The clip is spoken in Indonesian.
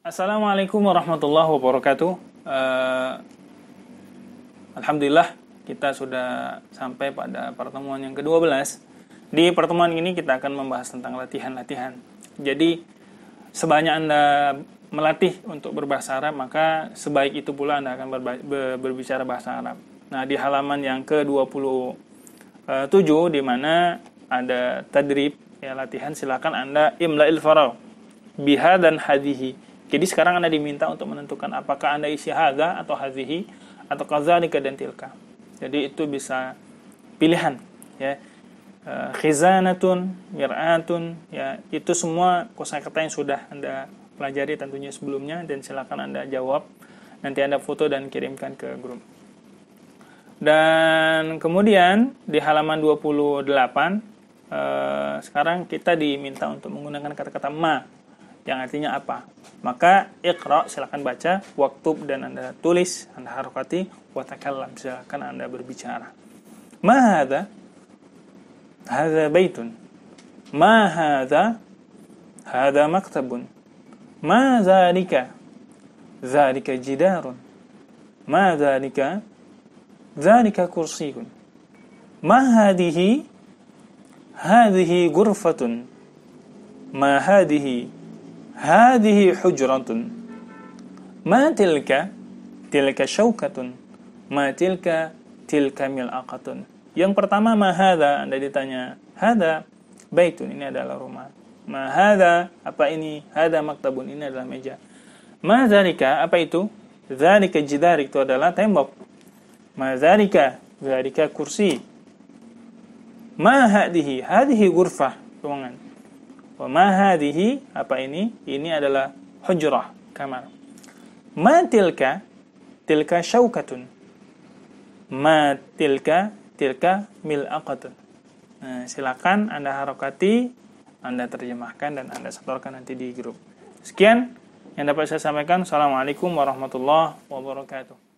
Assalamualaikum warahmatullahi wabarakatuh. Uh, Alhamdulillah kita sudah sampai pada pertemuan yang ke-12. Di pertemuan ini kita akan membahas tentang latihan-latihan. Jadi sebanyak Anda melatih untuk berbahasa Arab, maka sebaik itu pula Anda akan berbicara bahasa Arab. Nah, di halaman yang ke-27 di mana ada tadrib ya latihan silakan Anda imla'il faragh biha dan hadhihi jadi sekarang Anda diminta untuk menentukan apakah Anda isi haza atau hazihi atau kazalika dan tilka. Jadi itu bisa pilihan ya. Eh, khizanatun, mir'atun ya itu semua kosakata yang sudah Anda pelajari tentunya sebelumnya dan silakan Anda jawab. Nanti Anda foto dan kirimkan ke grup. Dan kemudian di halaman 28 eh, sekarang kita diminta untuk menggunakan kata-kata ma yang artinya apa? maka ikra silahkan baca waktu dan anda tulis anda harokati watakallam silahkan anda berbicara ma hadha hadha baitun ma hadha hadha maktabun ma zalika zalika jidarun ma zalika zalika kursiun ma hadihi hadihi gurfatun ma hadihi hadhihi hujratun ma tilka tilka syaukatun ma tilka tilka mil'aqatun yang pertama ma hadha Anda ditanya hadha baitun ini adalah rumah ma hadha apa ini hadha maktabun ini adalah meja ma zarika apa itu Zarika jidar itu adalah tembok ma zarika zarika kursi ma hadhihi hadhihi ghurfah ruangan Wa mahadihi apa ini? Ini adalah hujrah, kamar. Ma tilka? Tilka syaukatun. Ma tilka? Tilka mil'aqatun. Nah, silakan Anda harokati, Anda terjemahkan, dan Anda setorkan nanti di grup. Sekian yang dapat saya sampaikan. Assalamualaikum warahmatullahi wabarakatuh.